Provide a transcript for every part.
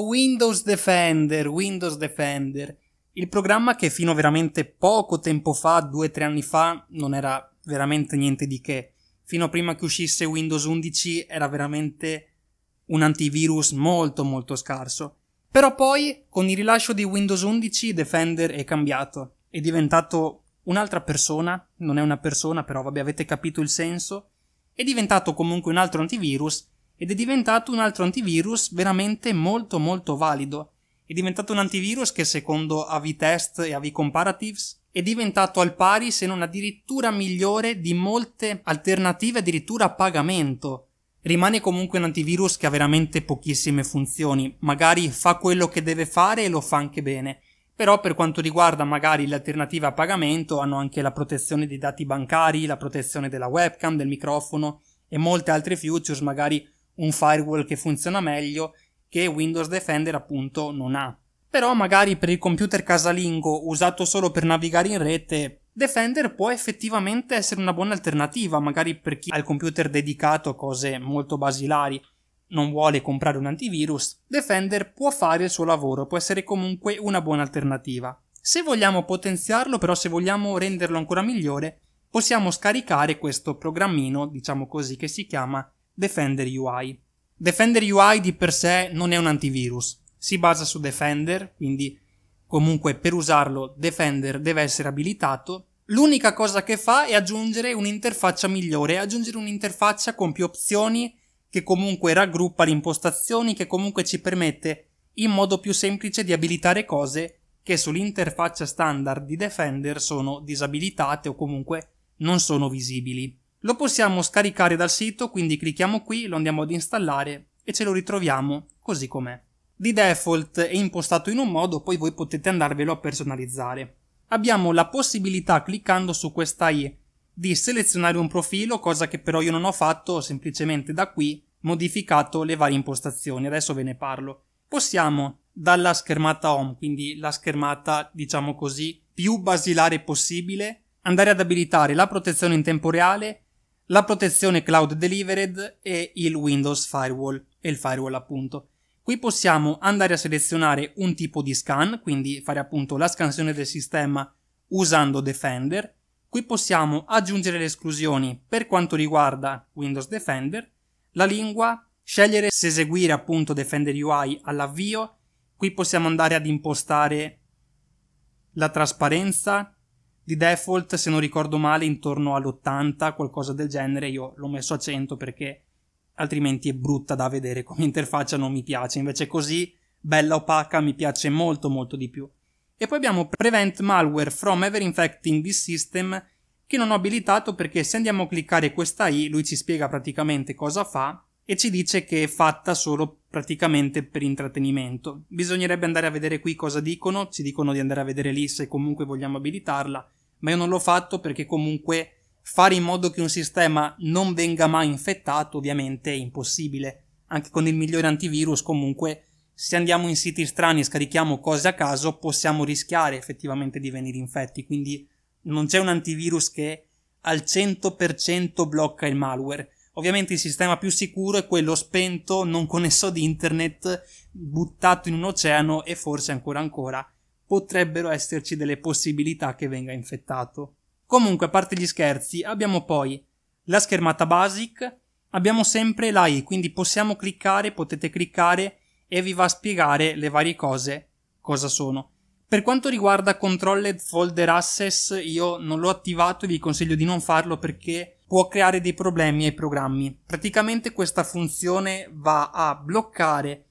Windows Defender, Windows Defender. Il programma che fino a veramente poco tempo fa, due o tre anni fa, non era veramente niente di che. Fino a prima che uscisse Windows 11 era veramente un antivirus molto molto scarso. Però poi, con il rilascio di Windows 11, Defender è cambiato. È diventato un'altra persona, non è una persona però, vabbè, avete capito il senso. È diventato comunque un altro antivirus ed è diventato un altro antivirus veramente molto molto valido. È diventato un antivirus che secondo AV e AV Comparatives è diventato al pari se non addirittura migliore di molte alternative addirittura a pagamento. Rimane comunque un antivirus che ha veramente pochissime funzioni, magari fa quello che deve fare e lo fa anche bene, però per quanto riguarda magari le alternative a pagamento hanno anche la protezione dei dati bancari, la protezione della webcam, del microfono e molte altre features magari un firewall che funziona meglio che Windows Defender appunto non ha. Però magari per il computer casalingo usato solo per navigare in rete, Defender può effettivamente essere una buona alternativa, magari per chi ha il computer dedicato a cose molto basilari, non vuole comprare un antivirus, Defender può fare il suo lavoro, può essere comunque una buona alternativa. Se vogliamo potenziarlo, però se vogliamo renderlo ancora migliore, possiamo scaricare questo programmino, diciamo così, che si chiama Defender UI. Defender UI di per sé non è un antivirus, si basa su Defender, quindi comunque per usarlo Defender deve essere abilitato. L'unica cosa che fa è aggiungere un'interfaccia migliore, aggiungere un'interfaccia con più opzioni che comunque raggruppa le impostazioni, che comunque ci permette in modo più semplice di abilitare cose che sull'interfaccia standard di Defender sono disabilitate o comunque non sono visibili. Lo possiamo scaricare dal sito, quindi clicchiamo qui, lo andiamo ad installare e ce lo ritroviamo così com'è. Di default è impostato in un modo, poi voi potete andarvelo a personalizzare. Abbiamo la possibilità, cliccando su questa i, di selezionare un profilo, cosa che però io non ho fatto, ho semplicemente da qui modificato le varie impostazioni, adesso ve ne parlo. Possiamo dalla schermata home, quindi la schermata diciamo così più basilare possibile, andare ad abilitare la protezione in tempo reale, la protezione cloud delivered e il Windows Firewall e il firewall appunto. Qui possiamo andare a selezionare un tipo di scan, quindi fare appunto la scansione del sistema usando Defender. Qui possiamo aggiungere le esclusioni per quanto riguarda Windows Defender, la lingua, scegliere se eseguire appunto Defender UI all'avvio. Qui possiamo andare ad impostare la trasparenza, di default, se non ricordo male, intorno all'80, qualcosa del genere, io l'ho messo a 100 perché altrimenti è brutta da vedere come interfaccia, non mi piace. Invece così, bella opaca, mi piace molto molto di più. E poi abbiamo Prevent Malware from Ever Infecting This System, che non ho abilitato perché se andiamo a cliccare questa i, lui ci spiega praticamente cosa fa e ci dice che è fatta solo per praticamente per intrattenimento. Bisognerebbe andare a vedere qui cosa dicono, ci dicono di andare a vedere lì se comunque vogliamo abilitarla, ma io non l'ho fatto perché comunque fare in modo che un sistema non venga mai infettato ovviamente è impossibile, anche con il migliore antivirus comunque se andiamo in siti strani e scarichiamo cose a caso possiamo rischiare effettivamente di venire infetti, quindi non c'è un antivirus che al 100% blocca il malware. Ovviamente il sistema più sicuro è quello spento, non connesso ad internet, buttato in un oceano e forse ancora ancora potrebbero esserci delle possibilità che venga infettato. Comunque, a parte gli scherzi, abbiamo poi la schermata basic, abbiamo sempre l'AI, quindi possiamo cliccare, potete cliccare e vi va a spiegare le varie cose, cosa sono. Per quanto riguarda Controlled Folder Access, io non l'ho attivato e vi consiglio di non farlo perché può creare dei problemi ai programmi. Praticamente questa funzione va a bloccare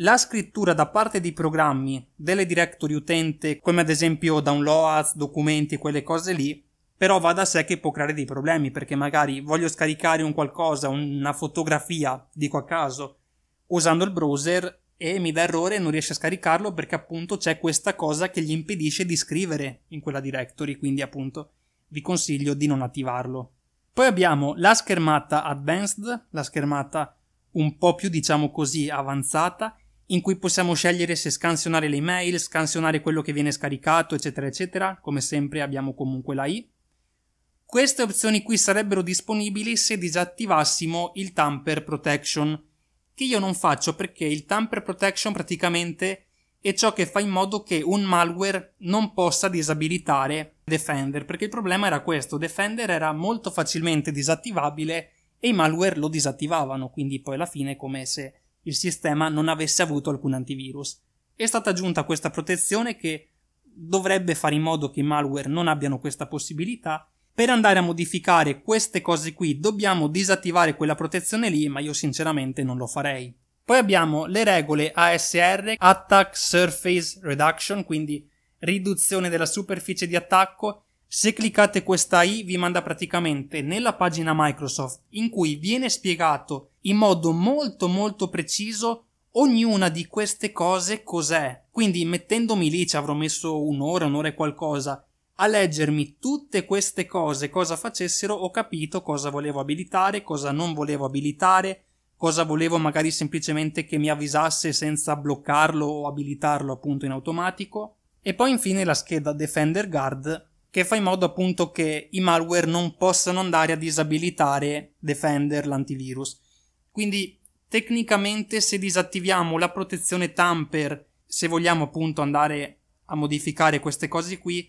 la scrittura da parte dei programmi delle directory utente, come ad esempio downloads, documenti, quelle cose lì, però va da sé che può creare dei problemi perché magari voglio scaricare un qualcosa, una fotografia, dico a caso, usando il browser e mi dà errore e non riesce a scaricarlo perché appunto c'è questa cosa che gli impedisce di scrivere in quella directory, quindi appunto vi consiglio di non attivarlo. Poi abbiamo la schermata advanced, la schermata un po' più diciamo così avanzata, in cui possiamo scegliere se scansionare le email, scansionare quello che viene scaricato, eccetera, eccetera. Come sempre abbiamo comunque la i. Queste opzioni qui sarebbero disponibili se disattivassimo il tamper protection, che io non faccio perché il tamper protection praticamente e ciò che fa in modo che un malware non possa disabilitare Defender, perché il problema era questo, Defender era molto facilmente disattivabile e i malware lo disattivavano, quindi poi alla fine è come se il sistema non avesse avuto alcun antivirus. È stata aggiunta questa protezione che dovrebbe fare in modo che i malware non abbiano questa possibilità. Per andare a modificare queste cose qui dobbiamo disattivare quella protezione lì, ma io sinceramente non lo farei. Poi abbiamo le regole ASR, Attack Surface Reduction, quindi riduzione della superficie di attacco. Se cliccate questa i vi manda praticamente nella pagina Microsoft in cui viene spiegato in modo molto molto preciso ognuna di queste cose cos'è. Quindi mettendomi lì ci avrò messo un'ora, un'ora e qualcosa a leggermi tutte queste cose, cosa facessero, ho capito cosa volevo abilitare, cosa non volevo abilitare, cosa volevo magari semplicemente che mi avvisasse senza bloccarlo o abilitarlo appunto in automatico e poi infine la scheda Defender Guard che fa in modo appunto che i malware non possano andare a disabilitare Defender l'antivirus. Quindi tecnicamente se disattiviamo la protezione tamper, se vogliamo appunto andare a modificare queste cose qui,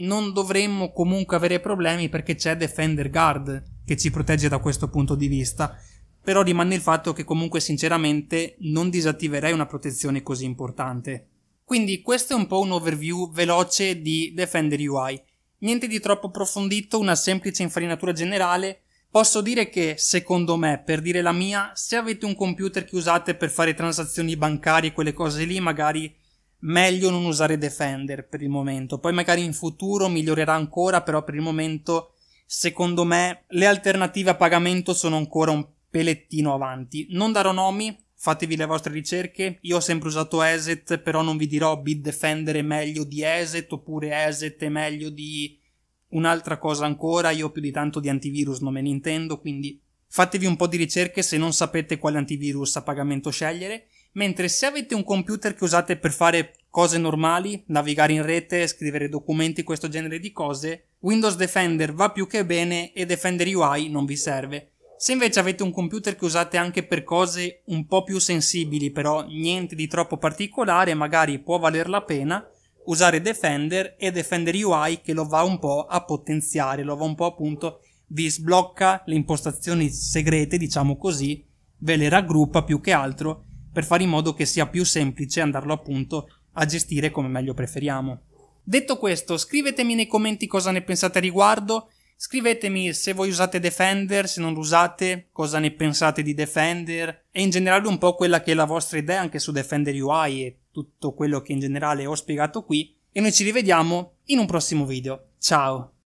non dovremmo comunque avere problemi perché c'è Defender Guard che ci protegge da questo punto di vista però rimane il fatto che comunque sinceramente non disattiverei una protezione così importante. Quindi questo è un po' un overview veloce di Defender UI. Niente di troppo approfondito, una semplice infarinatura generale. Posso dire che, secondo me, per dire la mia, se avete un computer che usate per fare transazioni bancarie e quelle cose lì, magari meglio non usare Defender per il momento. Poi magari in futuro migliorerà ancora, però per il momento, secondo me, le alternative a pagamento sono ancora un po' pelettino avanti. Non darò nomi, fatevi le vostre ricerche. Io ho sempre usato ESET, però non vi dirò Bitdefender è meglio di ESET oppure ESET è meglio di un'altra cosa ancora. Io più di tanto di antivirus non me ne intendo, quindi fatevi un po' di ricerche se non sapete quale antivirus a pagamento scegliere. Mentre se avete un computer che usate per fare cose normali, navigare in rete, scrivere documenti, questo genere di cose, Windows Defender va più che bene e Defender UI non vi serve. Se invece avete un computer che usate anche per cose un po' più sensibili, però niente di troppo particolare, magari può valer la pena usare Defender e Defender UI che lo va un po' a potenziare, lo va un po' appunto, vi sblocca le impostazioni segrete, diciamo così, ve le raggruppa più che altro per fare in modo che sia più semplice andarlo appunto a gestire come meglio preferiamo. Detto questo, scrivetemi nei commenti cosa ne pensate a riguardo, Scrivetemi se voi usate Defender, se non lo usate, cosa ne pensate di Defender e in generale un po' quella che è la vostra idea anche su Defender UI e tutto quello che in generale ho spiegato qui e noi ci rivediamo in un prossimo video. Ciao!